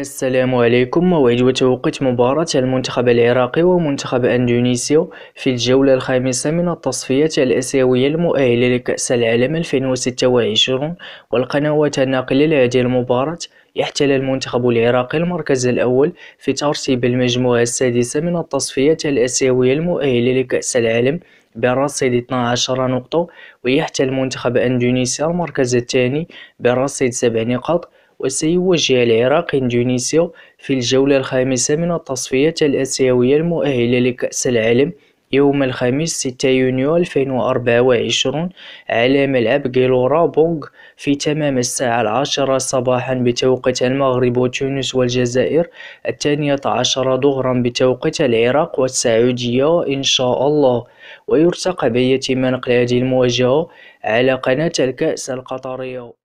السلام عليكم موعد وتوقيت مباراة المنتخب العراقي ومنتخب أندونيسيا في الجولة الخامسة من التصفيات الآسيوية المؤهلة لكأس العالم 2026 والقنوات الناقلة لهذه المباراة يحتل المنتخب العراقي المركز الأول في ترتيب المجموعة السادسة من التصفيات الآسيوية المؤهلة لكأس العالم برصيد 12 نقطة ويحتل منتخب أندونيسيا المركز الثاني برصيد 7 نقاط وسيواجه العراق إندونيسيا في الجولة الخامسة من التصفيات الآسيوية المؤهلة لكأس العالم يوم الخميس 6 يونيو 2024 على ملعب بونغ في تمام الساعة العاشرة صباحا بتوقيت المغرب وتونس والجزائر الثانية عشرة ظهرا بتوقيت العراق والسعودية إن شاء الله ويرتقى بيتم نقل هذه المواجهة على قناة الكأس القطرية